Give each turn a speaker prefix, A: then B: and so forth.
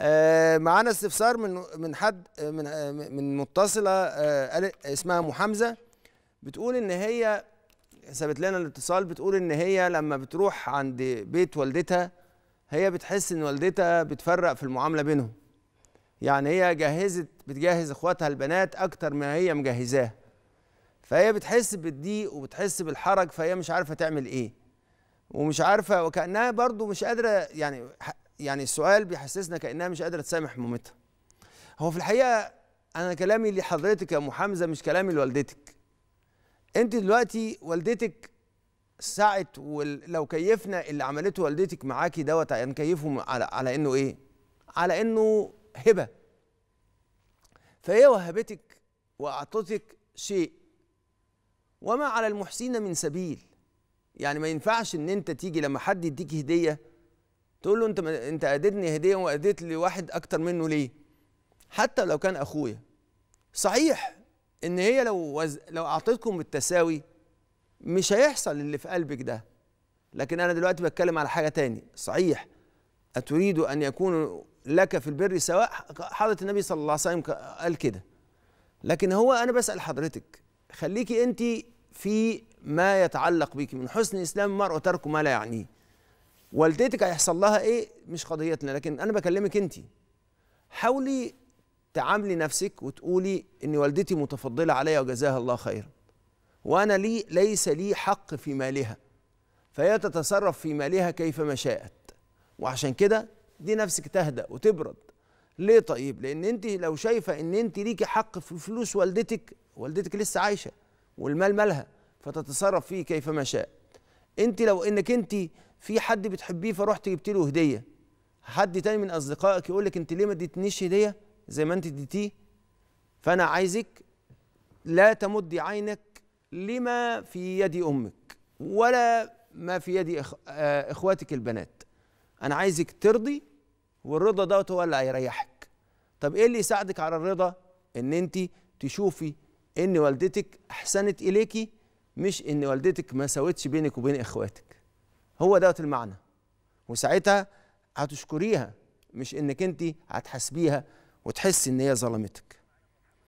A: آه، معانا استفسار من من حد من آه، من متصله آه، اسمها ام حمزه بتقول ان هي سابت لنا الاتصال بتقول ان هي لما بتروح عند بيت والدتها هي بتحس ان والدتها بتفرق في المعامله بينهم يعني هي جهزت بتجهز اخواتها البنات اكتر ما هي مجهزاه فهي بتحس بالضيق وبتحس بالحرج فهي مش عارفه تعمل ايه ومش عارفه وكانها برضو مش قادره يعني يعني السؤال بيحسسنا كانها مش قادره تسامح مامتها هو في الحقيقه انا كلامي لحضرتك يا ام حمزه مش كلامي لوالدتك انت دلوقتي والدتك سعت ولو كيفنا اللي عملته والدتك معاكي دوت هنكيفه يعني على على انه ايه على انه هبه فهي وهبتك واعطتك شيء وما على المحسين من سبيل يعني ما ينفعش ان انت تيجي لما حد يديك هديه تقول له انت انت اديتني هديه واديت لي واحد اكتر منه ليه حتى لو كان اخويا صحيح ان هي لو وز... لو اعطيتكم بالتساوي مش هيحصل اللي في قلبك ده لكن انا دلوقتي بتكلم على حاجه تاني صحيح اتريد ان يكون لك في البر سواء حضره النبي صلى الله عليه وسلم قال كده لكن هو انا بسال حضرتك خليكي انت في ما يتعلق بك من حسن اسلام المرء وترك ما لا يعنيه والدتك هيحصل لها ايه مش قضيتنا لكن انا بكلمك انت حاولي تعاملي نفسك وتقولي ان والدتي متفضله عليا وجزاها الله خيرا وانا لي ليس لي حق في مالها فهي تتصرف في مالها كيفما شاءت وعشان كده دي نفسك تهدأ وتبرد ليه طيب لان انت لو شايفه ان انت ليكي حق في فلوس والدتك والدتك لسه عايشه والمال مالها فتتصرف فيه كيفما شاءت انت لو انك انت في حد بتحبيه فروحت جبت له هديه حد تاني من اصدقائك يقول لك انت ليه ما اديتنيش هديه زي ما انت اديتيه فانا عايزك لا تمدي عينك لما في يد امك ولا ما في يد إخ... آه، اخواتك البنات انا عايزك ترضي والرضا دوت هو اللي هيريحك طب ايه اللي يساعدك على الرضا ان انت تشوفي ان والدتك احسنت اليكي مش ان والدتك ما سوتش بينك وبين اخواتك هو دوت المعنى وساعتها هتشكريها مش انك انت هتحاسبيها وتحسي ان هي ظلمتك